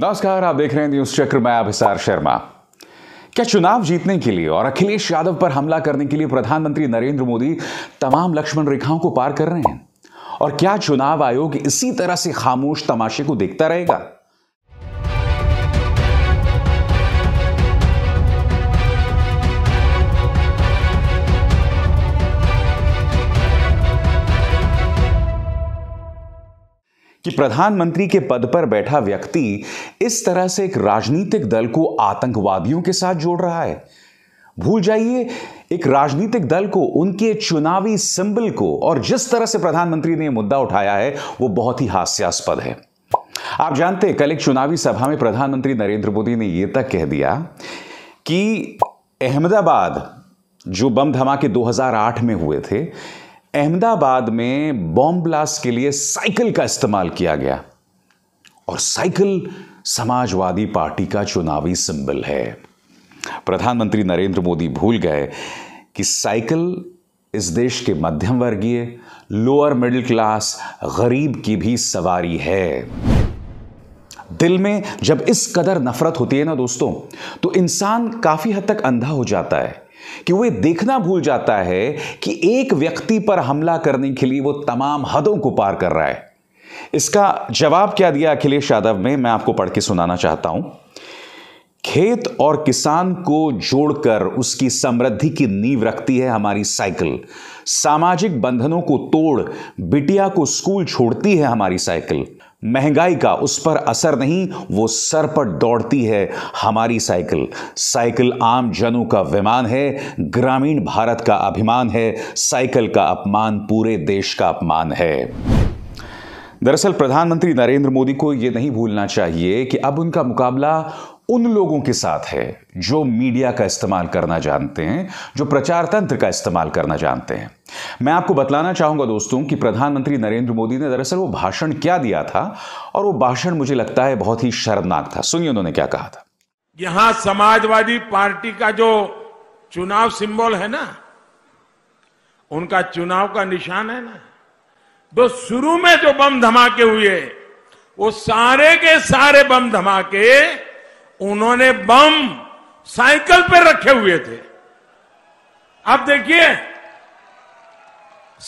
नमस्कार आप देख रहे हैं न्यूज चक्र में अभिसार शर्मा क्या चुनाव जीतने के लिए और अखिलेश यादव पर हमला करने के लिए प्रधानमंत्री नरेंद्र मोदी तमाम लक्ष्मण रेखाओं को पार कर रहे हैं और क्या चुनाव आयोग इसी तरह से खामोश तमाशे को देखता रहेगा कि प्रधानमंत्री के पद पर बैठा व्यक्ति इस तरह से एक राजनीतिक दल को आतंकवादियों के साथ जोड़ रहा है भूल जाइए एक राजनीतिक दल को उनके चुनावी सिंबल को और जिस तरह से प्रधानमंत्री ने यह मुद्दा उठाया है वो बहुत ही हास्यास्पद है आप जानते हैं कल एक चुनावी सभा में प्रधानमंत्री नरेंद्र मोदी ने यह तक कह दिया कि अहमदाबाद जो बम धमाके 2008 में हुए थे अहमदाबाद में बॉम्ब ब्लास्ट के लिए साइकिल का इस्तेमाल किया गया और साइकिल समाजवादी पार्टी का चुनावी सिंबल है प्रधानमंत्री नरेंद्र मोदी भूल गए कि साइकिल इस देश के मध्यम वर्गीय लोअर मिडिल क्लास गरीब की भी सवारी है दिल में जब इस कदर नफरत होती है ना दोस्तों तो इंसान काफ़ी हद तक अंधा हो जाता है कि वह देखना भूल जाता है कि एक व्यक्ति पर हमला करने के लिए वो तमाम हदों को पार कर रहा है इसका जवाब क्या दिया अखिलेश यादव ने मैं आपको पढ़ के सुनाना चाहता हूं खेत और किसान को जोड़कर उसकी समृद्धि की नींव रखती है हमारी साइकिल सामाजिक बंधनों को तोड़ बिटिया को स्कूल छोड़ती है हमारी साइकिल महंगाई का उस पर असर नहीं वो सर पर दौड़ती है हमारी साइकिल साइकिल आम जनों का विमान है ग्रामीण भारत का अभिमान है साइकिल का अपमान पूरे देश का अपमान है दरअसल प्रधानमंत्री नरेंद्र मोदी को ये नहीं भूलना चाहिए कि अब उनका मुकाबला उन लोगों के साथ है जो मीडिया का इस्तेमाल करना जानते हैं जो प्रचार तंत्र का इस्तेमाल करना जानते हैं मैं आपको बतलाना चाहूंगा दोस्तों कि प्रधानमंत्री नरेंद्र मोदी ने दरअसल वो भाषण क्या दिया था और वो भाषण मुझे लगता है बहुत ही शर्मनाक था सुनिए उन्होंने क्या कहा था यहां समाजवादी पार्टी का जो चुनाव सिंबल है ना उनका चुनाव का निशान है ना तो शुरू में जो बम धमाके हुए वो सारे के सारे बम धमाके उन्होंने बम साइकिल पर रखे हुए थे आप देखिए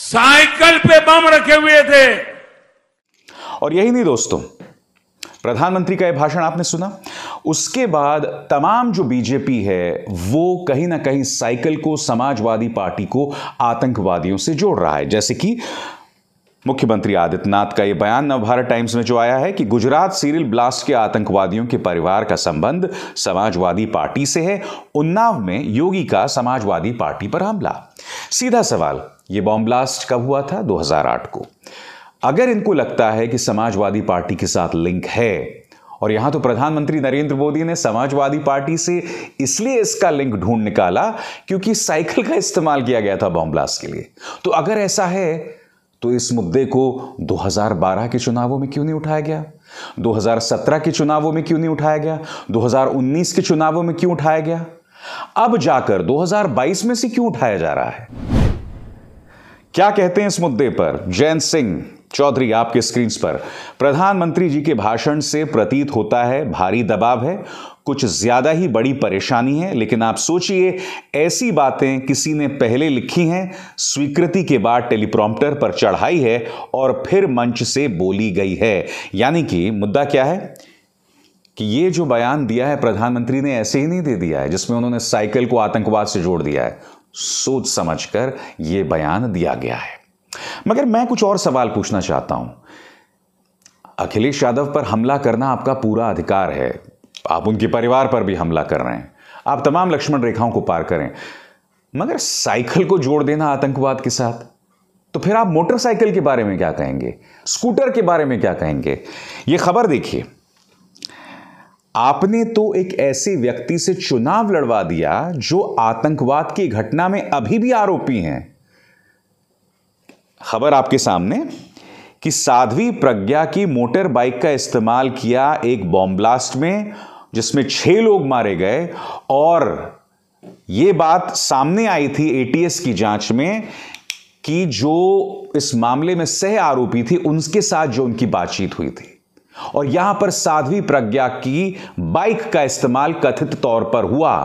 साइकिल पे बम रखे हुए थे और यही नहीं दोस्तों प्रधानमंत्री का यह भाषण आपने सुना उसके बाद तमाम जो बीजेपी है वो कहीं ना कहीं साइकिल को समाजवादी पार्टी को आतंकवादियों से जोड़ रहा है जैसे कि मुख्यमंत्री आदित्यनाथ का यह बयान नवभारत टाइम्स में जो आया है कि गुजरात सीरियल ब्लास्ट के आतंकवादियों के परिवार का संबंध समाजवादी पार्टी से है उन्नाव में योगी का समाजवादी पार्टी पर हमला सीधा सवाल यह बॉम्ब ब्लास्ट कब हुआ था 2008 को अगर इनको लगता है कि समाजवादी पार्टी के साथ लिंक है और यहां तो प्रधानमंत्री नरेंद्र मोदी ने समाजवादी पार्टी से इसलिए इसका लिंक ढूंढ निकाला क्योंकि साइकिल का इस्तेमाल किया गया था बॉम्ब ब्लास्ट के लिए तो अगर ऐसा है तो इस मुद्दे को 2012 के चुनावों में क्यों नहीं उठाया गया 2017 के चुनावों में क्यों नहीं उठाया गया 2019 के चुनावों में क्यों उठाया गया अब जाकर 2022 में से क्यों उठाया जा रहा है क्या कहते हैं इस मुद्दे पर जयंत सिंह चौधरी आपके स्क्रीन पर प्रधानमंत्री जी के भाषण से प्रतीत होता है भारी दबाव है कुछ ज़्यादा ही बड़ी परेशानी है लेकिन आप सोचिए ऐसी बातें किसी ने पहले लिखी हैं स्वीकृति के बाद टेलीप्रॉम्प्टर पर चढ़ाई है और फिर मंच से बोली गई है यानी कि मुद्दा क्या है कि ये जो बयान दिया है प्रधानमंत्री ने ऐसे ही नहीं दे दिया है जिसमें उन्होंने साइकिल को आतंकवाद से जोड़ दिया है सोच समझकर यह बयान दिया गया है मगर मैं कुछ और सवाल पूछना चाहता हूं अखिलेश यादव पर हमला करना आपका पूरा अधिकार है आप उनके परिवार पर भी हमला कर रहे हैं आप तमाम लक्ष्मण रेखाओं को पार करें मगर साइकिल को जोड़ देना आतंकवाद के साथ तो फिर आप मोटरसाइकिल के बारे में क्या कहेंगे स्कूटर के बारे में क्या कहेंगे यह खबर देखिए आपने तो एक ऐसे व्यक्ति से चुनाव लड़वा दिया जो आतंकवाद की घटना में अभी भी आरोपी हैं खबर आपके सामने कि साध्वी प्रज्ञा की मोटर बाइक का इस्तेमाल किया एक बॉम्ब ब्लास्ट में जिसमें छह लोग मारे गए और यह बात सामने आई थी एटीएस की जांच में कि जो इस मामले में सह आरोपी थी उनके साथ जो उनकी बातचीत हुई थी और यहां पर साध्वी प्रज्ञा की बाइक का इस्तेमाल कथित तौर पर हुआ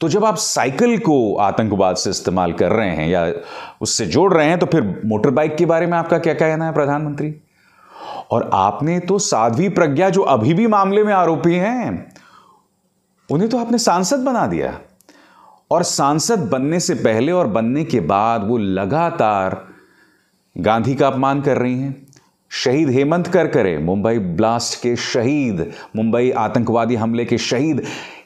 तो जब आप साइकिल को आतंकवाद से इस्तेमाल कर रहे हैं या उससे जोड़ रहे हैं तो फिर मोटर बाइक के बारे में आपका क्या कहना है प्रधानमंत्री और आपने तो साध्वी प्रज्ञा जो अभी भी मामले में आरोपी हैं उन्हें तो आपने सांसद बना दिया और सांसद बनने से पहले और बनने के बाद वो लगातार गांधी का अपमान कर रही हैं शहीद हेमंत करकरे मुंबई ब्लास्ट के शहीद मुंबई आतंकवादी हमले के शहीद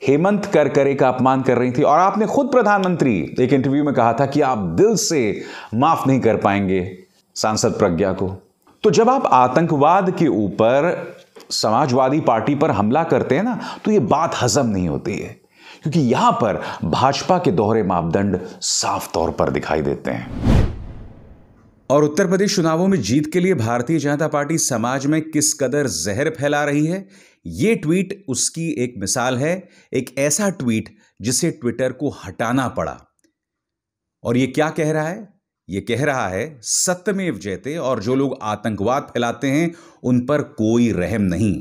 हेमंत करकरे का अपमान कर रही थी और आपने खुद प्रधानमंत्री एक इंटरव्यू में कहा था कि आप दिल से माफ नहीं कर पाएंगे सांसद प्रज्ञा को तो जब आप आतंकवाद के ऊपर समाजवादी पार्टी पर हमला करते हैं ना तो ये बात हजम नहीं होती है क्योंकि यहां पर भाजपा के दोहरे मापदंड साफ तौर पर दिखाई देते हैं और उत्तर प्रदेश चुनावों में जीत के लिए भारतीय जनता पार्टी समाज में किस कदर जहर फैला रही है यह ट्वीट उसकी एक मिसाल है एक ऐसा ट्वीट जिसे ट्विटर को हटाना पड़ा और यह क्या कह रहा है ये कह रहा है सत्यमेव जयते और जो लोग आतंकवाद फैलाते हैं उन पर कोई रहम नहीं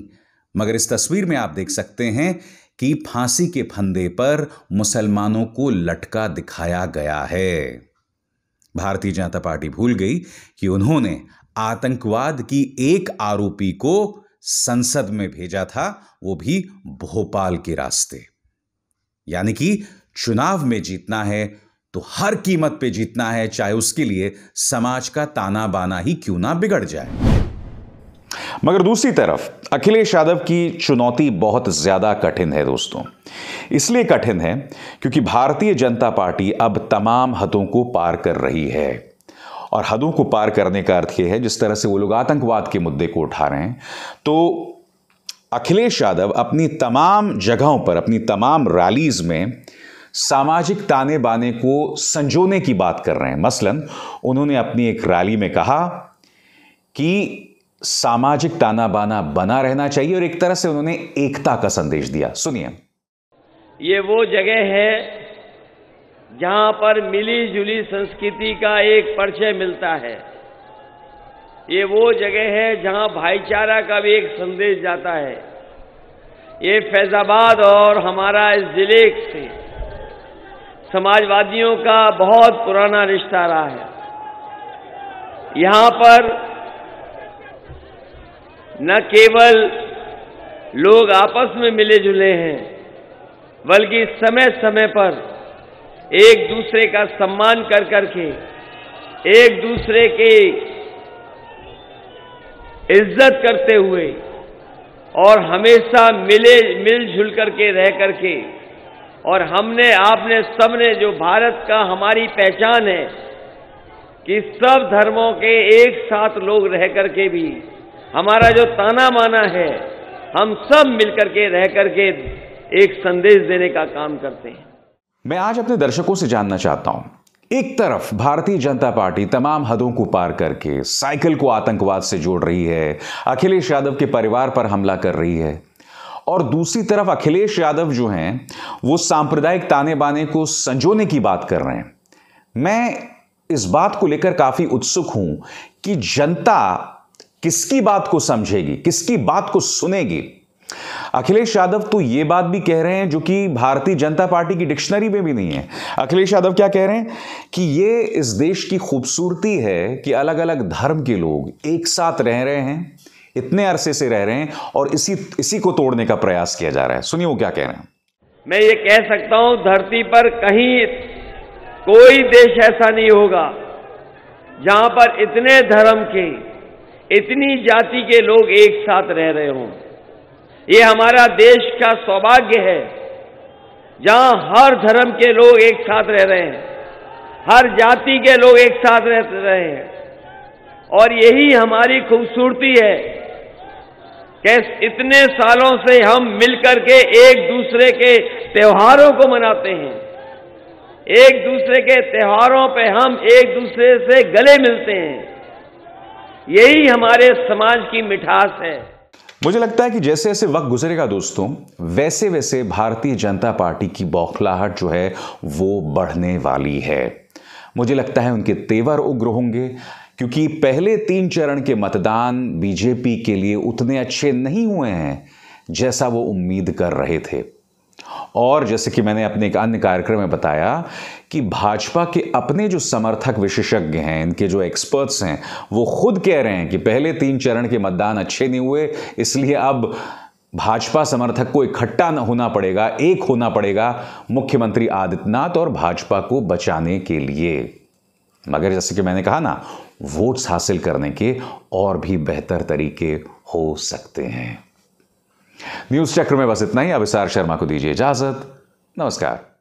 मगर इस तस्वीर में आप देख सकते हैं कि फांसी के फंदे पर मुसलमानों को लटका दिखाया गया है भारतीय जनता पार्टी भूल गई कि उन्होंने आतंकवाद की एक आरोपी को संसद में भेजा था वो भी भोपाल के रास्ते यानी कि चुनाव में जीतना है तो हर कीमत पे जीतना है चाहे उसके लिए समाज का ताना बाना ही क्यों ना बिगड़ जाए मगर दूसरी तरफ अखिलेश यादव की चुनौती बहुत ज्यादा कठिन है दोस्तों इसलिए कठिन है क्योंकि भारतीय जनता पार्टी अब तमाम हदों को पार कर रही है और हदों को पार करने का अर्थ यह है जिस तरह से वो लोग आतंकवाद के मुद्दे को उठा रहे हैं तो अखिलेश यादव अपनी तमाम जगहों पर अपनी तमाम रैलीज में सामाजिक ताने बाने को संजोने की बात कर रहे हैं मसलन उन्होंने अपनी एक रैली में कहा कि सामाजिक ताना बाना बना रहना चाहिए और एक तरह से उन्होंने एकता का संदेश दिया सुनिए ये वो जगह है जहां पर मिली जुली संस्कृति का एक परिचय मिलता है ये वो जगह है जहां भाईचारा का भी एक संदेश जाता है ये फैजाबाद और हमारा इस जिले से समाजवादियों का बहुत पुराना रिश्ता रहा है यहां पर न केवल लोग आपस में मिले जुले हैं बल्कि समय समय पर एक दूसरे का सम्मान कर करके एक दूसरे के इज्जत करते हुए और हमेशा मिले मिलजुल करके रह करके और हमने आपने सबने जो भारत का हमारी पहचान है कि सब धर्मों के एक साथ लोग रह करके भी हमारा जो ताना माना है हम सब मिलकर के रह करके एक संदेश देने का काम करते हैं मैं आज अपने दर्शकों से जानना चाहता हूं एक तरफ भारतीय जनता पार्टी तमाम हदों को पार करके साइकिल को आतंकवाद से जोड़ रही है अखिलेश यादव के परिवार पर हमला कर रही है और दूसरी तरफ अखिलेश यादव जो हैं वो सांप्रदायिक ताने बाने को संजोने की बात कर रहे हैं मैं इस बात को लेकर काफी उत्सुक हूं कि जनता किसकी बात को समझेगी किसकी बात को सुनेगी अखिलेश यादव तो यह बात भी कह रहे हैं जो कि भारतीय जनता पार्टी की डिक्शनरी में भी नहीं है अखिलेश यादव क्या कह रहे हैं कि ये इस देश की खूबसूरती है कि अलग अलग धर्म के लोग एक साथ रह रहे हैं इतने अरसे से रह रहे हैं और इसी इसी को तोड़ने का प्रयास किया जा रहा है सुनिए वो क्या कह रहे हैं मैं ये कह सकता हूं धरती पर कहीं कोई देश ऐसा नहीं होगा जहां पर इतने धर्म के इतनी जाति के लोग एक साथ रह रहे हों ये हमारा देश का सौभाग्य है जहां हर धर्म के लोग एक साथ रह रहे हैं हर जाति के लोग एक साथ रह रहे हैं और यही हमारी खूबसूरती है कैसे इतने सालों से हम मिलकर के एक दूसरे के त्योहारों को मनाते हैं एक दूसरे के त्योहारों पे हम एक दूसरे से गले मिलते हैं यही हमारे समाज की मिठास है मुझे लगता है कि जैसे जैसे वक्त गुजरेगा दोस्तों वैसे वैसे भारतीय जनता पार्टी की बौखलाहट जो है वो बढ़ने वाली है मुझे लगता है उनके तेवर उग्र होंगे क्योंकि पहले तीन चरण के मतदान बीजेपी के लिए उतने अच्छे नहीं हुए हैं जैसा वो उम्मीद कर रहे थे और जैसे कि मैंने अपने एक अन्य कार्यक्रम में बताया कि भाजपा के अपने जो समर्थक विशेषज्ञ हैं इनके जो एक्सपर्ट्स हैं वो खुद कह रहे हैं कि पहले तीन चरण के मतदान अच्छे नहीं हुए इसलिए अब भाजपा समर्थक को इकट्ठा न होना पड़ेगा एक होना पड़ेगा मुख्यमंत्री आदित्यनाथ और भाजपा को बचाने के लिए मगर जैसे कि मैंने कहा ना वोट्स हासिल करने के और भी बेहतर तरीके हो सकते हैं न्यूज चक्र में बस इतना ही अभिसार शर्मा को दीजिए इजाजत नमस्कार